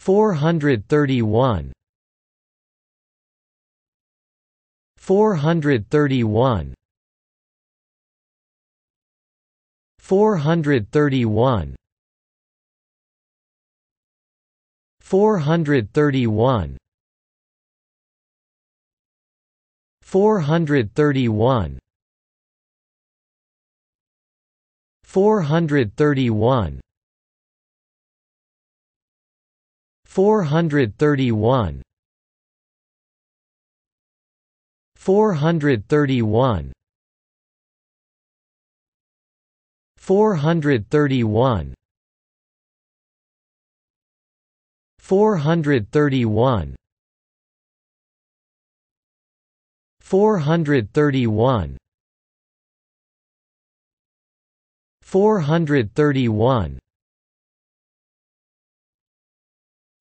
431 431 431 431 431 431 431 431 431 431 431 431